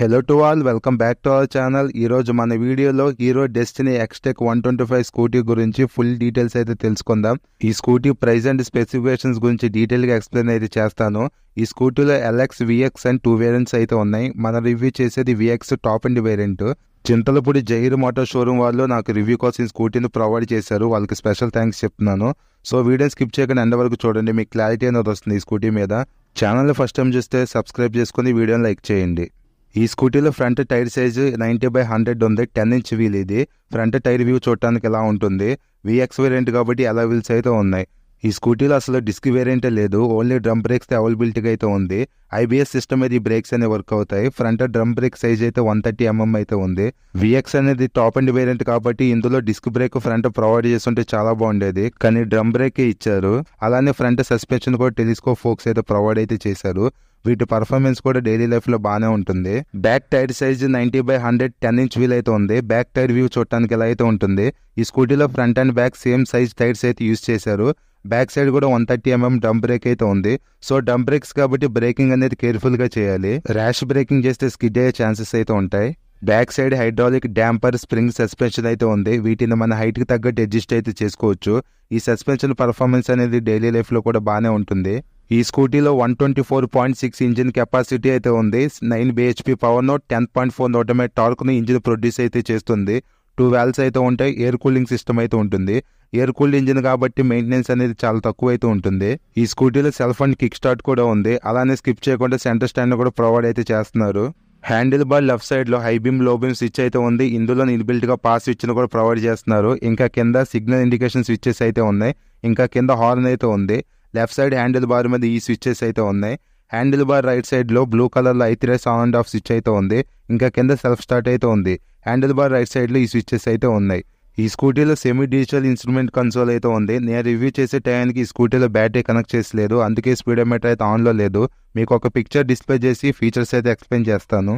hello to all welcome back to our channel ఈరోజు మన వీడియోలో Hero Destiny Xtec one twenty five scooty గురించి full details అయితే తెలుసుకుందాం ఈ స్కూటీ ప్రైస్ అండ్ స్పెసిఫికేషన్స్ గురించి డీటెయిల్గా ఎక్స్ప్లెయిన్ అయితే చేస్తాను ఈ స్కూటీలో LX VX and two variants అయితే ఉన్నాయి మనం రివ్యూ చేసేది VX top and variant Chintalapudi Zaheer motor showroom వాళ్ళు నాకు రివ్యూ కోసం ఈ స్కూటీని ప్రొవైడ్ చేశారు వాళ్ళకి స్పెషల్ థ్యాంక్స్ చెప్తున్నాను సో వీడియో స్కిప్ చేయకుండా ఎండ వరకు చూడండి మీకు క్లారిటీ అనేది వస్తుంది ఈ స్కూటీ మీద ఛానల్ ఫస్ట్ టైం చూస్తే సబ్స్క్రైబ్ చేసుకుని వీడియోని లైక్ చేయండి ఈ స్కూటీలో front tyre size ninety by hundred ఉంది టెన్ ఇంచ్ వీల్ ఇది ఫ్రంట్ టైర్ వ్యూ చూడటానికి ఎలా ఉంటుంది విఎక్స్ వేరియంట్ కాబట్టి ఎలా వీల్స్ అయితే ఉన్నాయి ఈ స్కూటీలో అసలు డిస్క్ వేరియంటే లేదు ఓన్లీ డ్రమ్ బ్రేక్స్ అవైలబిలిటీగా అయితే ఉంది ఐబిఎస్ సిస్టమ్ మీద ఈ బ్రేక్స్ అనేవి వర్క్ అవుతాయి ఫ్రంట్ డ్రమ్ బ్రేక్ సైజ్ అయితే వన్ థర్టీ ఎంఎం అయితే ఉంది విఎక్స్ అనేది టాప్ అండ్ వేరియంట్ కాబట్టి ఇందులో డిస్క్ బ్రేక్ ఫ్రంట్ ప్రొవైడ్ చేస్తుంటే చాలా బాగుండేది కానీ డ్రమ్ బ్రేక్ ఇచ్చారు అలానే ఫ్రంట్ సస్పెన్షన్ కూడా టెలిస్కోప్ ఫోక్స్ అయితే ప్రొవైడ్ అయితే చేశారు వీటి పర్ఫార్మెన్స్ కూడా డైలీ లైఫ్లో బాగానే ఉంటుంది back tyre size ninety by hundred ten inch wheel అయితే ఉంది బ్యాక్ టైర్ వ్యూ చూడటానికి ఎలా అయితే ఉంటుంది ఈ స్కూటీలో front and back same size tyres అయితే యూజ్ చేశారు బ్యాక్ సైడ్ కూడా వన్ థర్టీ ఎంఎం డంప్ బ్రేక్ అయితే ఉంది సో డంప్ బ్రేక్స్ కాబట్టి బ్రేకింగ్ అనేది కేర్ఫుల్గా చేయాలి ర్యాష్ బ్రేకింగ్ చేస్తే స్కిడ్ అయ్యే ఛాన్సెస్ అయితే ఉంటాయి back side hydraulic damper spring suspension అయితే ఉంది వీటిని మన హైట్ కి తగ్గట్టు అడ్జస్ట్ అయితే చేసుకోవచ్చు ఈ సస్పెన్షన్ పర్ఫార్మెన్స్ అనేది డైలీ లైఫ్లో కూడా బాగానే ఉంటుంది ఈ స్కూటీలో one twenty four point six engine capacity అయితే ఉంది నైన్ బిహెచ్పి పవర్ను టెన్ పాయింట్ ఫోర్ టార్క్ ను ఇంజిన్ ప్రొడ్యూస్ అయితే చేస్తుంది టూ వ్యాల్స్ అయితే ఉంటాయి ఎయిర్ కూలింగ్ సిస్టమ్ అయితే ఉంటుంది ఎయిర్ కూల్డ్ ఇంజిన్ కాబట్టి మెయింటెనెన్స్ అనేది చాలా తక్కువ అయితే ఉంటుంది ఈ స్కూటీలో సెల్ఫ్ అండ్ కిక్ స్టార్ట్ కూడా ఉంది అలానే స్కిప్ చేయకుండా సెంటర్ స్టాండ్ కూడా ప్రొవైడ్ అయితే చేస్తున్నారు హ్యాండిల్ బార్ లెఫ్ట్ సైడ్ లో high beam low beam switch అయితే ఉంది ఇందులో ఇన్బిల్ట్ గా పాస్ స్విచ్ కూడా ప్రొవైడ్ చేస్తున్నారు ఇంకా కింద సిగ్నల్ ఇండికేషన్ స్విచ్చెస్ అయితే ఉన్నాయి ఇంకా కింద హార్న్ అయితే ఉంది లెఫ్ట్ సైడ్ హ్యాండిల్ బార్ మీద ఈ స్విచ్చెస్ అయితే ఉన్నాయి హ్యాండిల్ బార్ రైట్ సైడ్లో బ్లూ కలర్లో ఐతిరేస్ ఆన్ అండ్ ఆఫ్ స్విచ్ అయితే ఉంది ఇంకా కింద సెల్ఫ్ స్టార్ట్ అయితే ఉంది హ్యాండిల్ బార్ రైట్ సైడ్లో ఈ స్విచ్చెస్ అయితే ఉన్నాయి ఈ స్కూటీలో సెమీ డిజిటల్ ఇన్స్ట్రుమెంట్ కన్సోల్ అయితే ఉంది నేను రివ్యూ చేసే టైంకి ఈ స్కూటీలో బ్యాటరీ కనెక్ట్ చేసలేదు అందుకే స్పీడోమీటర్ అయితే ఆన్లో లేదు మీకు ఒక పిక్చర్ డిస్ప్లే చేసి ఫీచర్స్ అయితే ఎక్స్ప్లెయిన్ చేస్తాను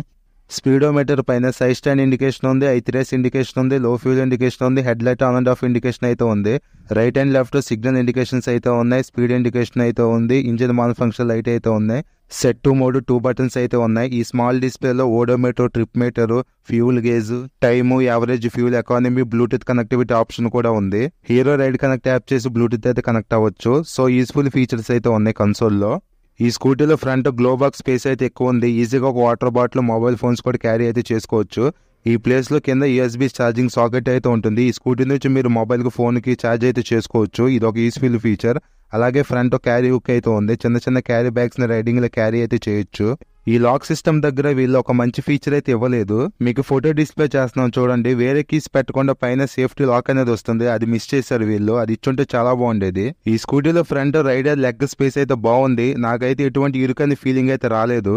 స్పీడోమీటర్ పైన సైడ్ స్టాండ్ ఇండికేషన్ ఉంది ఐత్రేస్ ఇండికేషన్ ఉంది లో ఫ్యూల్ ఇండికేషన్ ఉంది head light on and off indication అయితే ఉంది right and left signal indications అయితే ఉన్నాయి స్పీడ్ ఇండికేషన్ అయితే ఉంది ఇంజిన్ మాన్ ఫంక్షన్ లైట్ అయితే ఉన్నాయి set to mode two buttons అయితే ఉన్నాయి ఈ స్మాల్ డిస్ప్లేలో odometer trip meter fuel gauge time average fuel economy Bluetooth connectivity option కూడా ఉంది హీరో రైడ్ కనెక్ట్ యాప్ చేసి బ్లూటూత్ అయితే కనెక్ట్ అవ్వచ్చు సో యూస్ఫుల్ ఫీచర్స్ అయితే ఉన్నాయి కన్సోల్లో ఈ స్కూటీలో ఫ్రంట్ గ్లో బాక్స్ స్పేస్ అయితే ఎక్కువ ఉంది ఈజీగా ఒక వాటర్ బాటిల్ మొబైల్ ఫోన్స్ కూడా క్యారీ అయితే చేసుకోవచ్చు ఈ ప్లేస్లో కింద యూఎస్బీ ఛార్జింగ్ సాకెట్ అయితే ఉంటుంది ఈ స్కూటీ నుంచి మీరు మొబైల్కి ఫోన్కి ఛార్జ్ అయితే చేసుకోవచ్చు ఇది ఒక యూస్ఫుల్ ఫీచర్ అలాగే ఫ్రంట్ క్యారీ హుక్ అయితే ఉంది చిన్న చిన్న క్యారీ బ్యాగ్స్ని రైడింగ్లో క్యారీ అయితే చేయొచ్చు ఈ లాక్ సిస్టమ్ దగ్గర వీళ్ళు ఒక మంచి ఫీచర్ అయితే ఇవ్వలేదు మీకు ఫోటో డిస్ప్లే చేస్తున్నాం చూడండి వేరే కీస్ పెట్టకుండా పైన సేఫ్టీ లాక్ అనేది వస్తుంది అది మిస్ చేశారు వీళ్ళు అది ఇచ్చుంటే చాలా బాగుండేది ఈ స్కూటీలో ఫ్రంట్ రైడర్ లెగ్ స్పేస్ అయితే బాగుంది నాకైతే ఎటువంటి ఇరుకని ఫీలింగ్ అయితే రాలేదు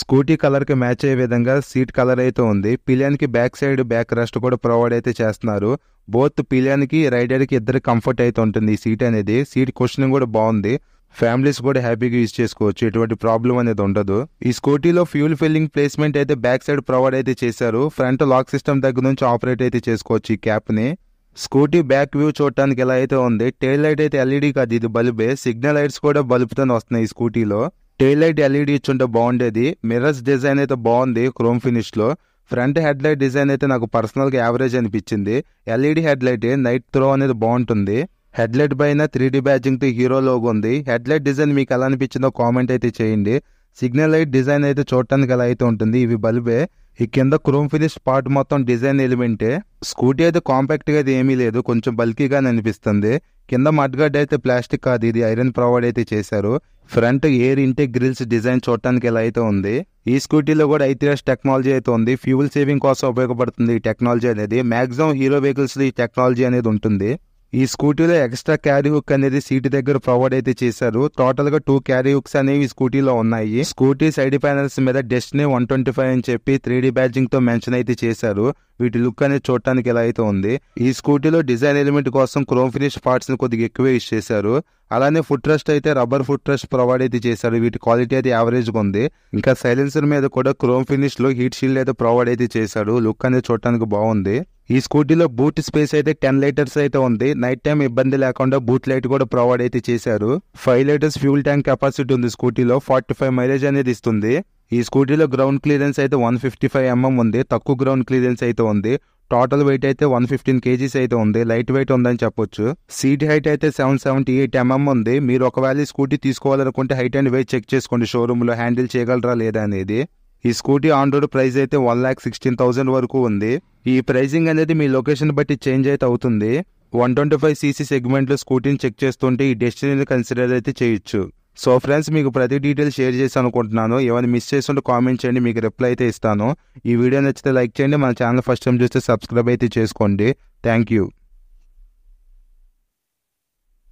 స్కూటీ కలర్ కి మ్యాచ్ అయ్యే విధంగా సీట్ కలర్ అయితే ఉంది పిలియన్ కి బ్యాక్ సైడ్ బ్యాక్ రెస్ట్ కూడా ప్రొవైడ్ అయితే చేస్తున్నారు బోత్ పిలియన్ కి రైడర్ కి ఇద్దరు కంఫర్ట్ అయితే ఉంటుంది ఈ సీట్ అనేది సీట్ క్వశ్చన్ కూడా బాగుంది ఫ్యామిలీస్ కూడా హ్యాపీగా యూజ్ చేసుకోవచ్చు ఎటువంటి ప్రాబ్లం అనేది ఉండదు ఈ స్కూటీలో ఫ్యూల్ ఫిల్లింగ్ ప్లేస్మెంట్ అయితే బ్యాక్ సైడ్ ప్రొవైడ్ అయితే చేశారు ఫ్రంట్ లాక్ సిస్టమ్ దగ్గర నుంచి ఆపరేట్ అయితే చేసుకోవచ్చు ఈ క్యాప్ని స్కూటీ బ్యాక్ వ్యూ చూడటానికి ఎలా అయితే ఉంది టైల్ లైట్ అయితే ఎల్ఈడి కాదు ఇది బల్బే సిగ్నల్ లైట్స్ కూడా బల్బుతో వస్తున్నాయి ఈ స్కూటీలో టైల్ లైట్ ఎల్ఈడి ఇచ్చుంటే బాగుండేది మిర్రర్స్ డిజైన్ అయితే బాగుంది క్రోమ్ ఫినిష్లో ఫ్రంట్ హెడ్ లైట్ డిజైన్ అయితే నాకు పర్సనల్గా యావరేజ్ అనిపించింది LED head light night throw అనేది బాగుంటుంది హెడ్లైట్ పైన త్రీ బ్యాచింగ్ తో హీరో లోగో ఉంది హెడ్లైట్ డిజైన్ మీకు ఎలా అనిపించిందో కామెంట్ అయితే చేయండి సిగ్నల్ లైట్ డిజైన్ అయితే చూడటానికి అలా అయితే ఉంటుంది ఇవి బల్బే ఈ కింద క్రోమ్ ఫినిష్ పార్ట్ మొత్తం డిజైన్ ఎలిమెంటే స్కూటీ అయితే కాంపాక్ట్గా గా ఏమీ లేదు కొంచెం బల్కీగానే అనిపిస్తుంది కింద మడ్గడ్ అయితే ప్లాస్టిక్ కాదు ఇది ఐరన్ ప్రొవైడ్ అయితే చేశారు ఫ్రంట్ ఎయిర్ ఇంటే గ్రిల్స్ డిజైన్ చూడటానికి ఎలా అయితే ఉంది ఈ స్కూటీలో కూడా ఐతిహాస్ టెక్నాలజీ అయితే ఉంది ఫ్యూల్ సేవింగ్ కోసం ఉపయోగపడుతుంది ఈ టెక్నాలజీ అనేది మాక్సిమం హీరో వెహికల్స్ ఈ టెక్నాలజీ అనేది ఉంటుంది ఈ స్కూటీలో ఎక్స్ట్రా క్యారీ హుక్ అనేది సీట్ దగ్గర ప్రొవైడ్ అయితే చేశారు టోటల్ గా టూ క్యారీ హుక్స్ అనేవి స్కూటీలో ఉన్నాయి స్కూటీ సైడ్ ప్యానల్స్ మీద డెస్టినీ వన్ ట్వంటీ ఫైవ్ అని చెప్పి త్రీ డి తో మెన్షన్ అయితే చేశారు వీటి లుక్ అనేది చూడటానికి ఎలా అయితే ఉంది ఈ స్కూటీలో డిజైన్ ఎలిమెంట్ కోసం క్రోమ్ ఫినిష్ పార్ట్స్ ని కొద్దిగా ఎక్కువే యూజ్ చేశారు అలానే ఫుట్ రెస్ట్ అయితే రబ్బర్ ఫుట్ రెస్ట్ ప్రొవైడ్ అయితే చేశారు వీటి క్వాలిటీ అయితే యావరేజ్ గా ఉంది ఇంకా సైలెన్సర్ మీద కూడా క్రోమ్ ఫినిష్ లో హీట్ షీల్డ్ అయితే ప్రొవైడ్ అయితే చేశాడు లుక్ అనేది చూడటానికి బాగుంది ఈ స్కూటీలో బూట్ స్పేస్ అయితే టెన్ లీటర్స్ అయితే ఉంది నైట్ టైం ఇబ్బంది లేకుండా బూట్ లైట్ కూడా ప్రొవైడ్ అయితే చేశారు five litres fuel tank capacity ఉంది స్కూటీలో ఫార్టీ ఫైవ్ మైలేజ్ అనేది ఇస్తుంది ఈ స్కూటీలో గ్రౌండ్ క్లియరెన్స్ అయితే వన్ ఫిఫ్టీ ఫైవ్ ఎంఎం ఉంది తక్కువ గ్రౌండ్ క్లియరెన్స్ అయితే ఉంది టోటల్ వెయిట్ అయితే వన్ ఫిఫ్టీన్ కేజీస్ అయితే ఉంది లైట్ వెయిట్ ఉందని చెప్పొచ్చు సీట్ హైట్ అయితే సెవెన్ సెవెంటీ ఎయిట్ ఎంఎం ఉంది మీరు ఒకవేళ స్కూటీ తీసుకోవాలనుకుంటే హైట్ అండ్ వెయిట్ చెక్ చేసుకోండి షోరూంలో హ్యాండిల్ చేయగలరా లేదా అనేది ఈ స్కూటీ ఆన్ రోడ్ ప్రైస్ అయితే వన్ ల్యాక్ సిక్స్టీన్ థౌసండ్ వరకు ఉంది ఈ ప్రైసింగ్ అనేది మీ లొకేషన్ బట్టి చేంజ్ అయితే అవుతుంది వన్ ట్వంటీ ఫైవ్ సీసీ సెగ్మెంట్లో స్కూటీని చెక్ చేస్తుంటే ఈ డెస్టినీని కన్సిడర్ అయితే చేయొచ్చు సో ఫ్రెండ్స్ మీకు ప్రతి డీటెయిల్ షేర్ చేసి అనుకుంటున్నాను ఏమైనా మిస్ చేస్తుంటే కామెంట్ చేయండి మీకు రిప్లై అయితే ఇస్తాను ఈ వీడియో నచ్చితే లైక్ చేయండి మన ఛానల్ ఫస్ట్ టైం చూస్తే సబ్స్క్రైబ్ అయితే చేసుకోండి థ్యాంక్ యూ